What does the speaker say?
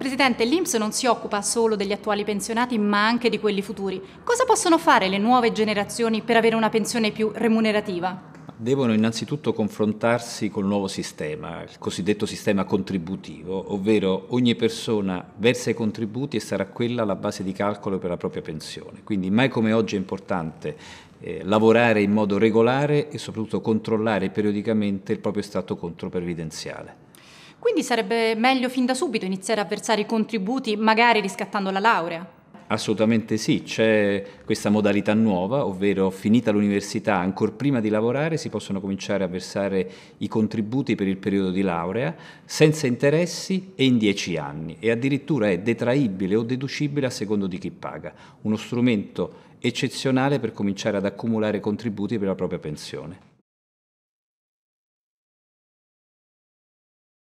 Presidente, l'Inps non si occupa solo degli attuali pensionati ma anche di quelli futuri. Cosa possono fare le nuove generazioni per avere una pensione più remunerativa? Devono innanzitutto confrontarsi col nuovo sistema, il cosiddetto sistema contributivo, ovvero ogni persona versa i contributi e sarà quella la base di calcolo per la propria pensione. Quindi mai come oggi è importante eh, lavorare in modo regolare e soprattutto controllare periodicamente il proprio stato controprevidenziale. Quindi sarebbe meglio fin da subito iniziare a versare i contributi, magari riscattando la laurea? Assolutamente sì, c'è questa modalità nuova, ovvero finita l'università, ancora prima di lavorare si possono cominciare a versare i contributi per il periodo di laurea senza interessi e in dieci anni e addirittura è detraibile o deducibile a secondo di chi paga, uno strumento eccezionale per cominciare ad accumulare contributi per la propria pensione.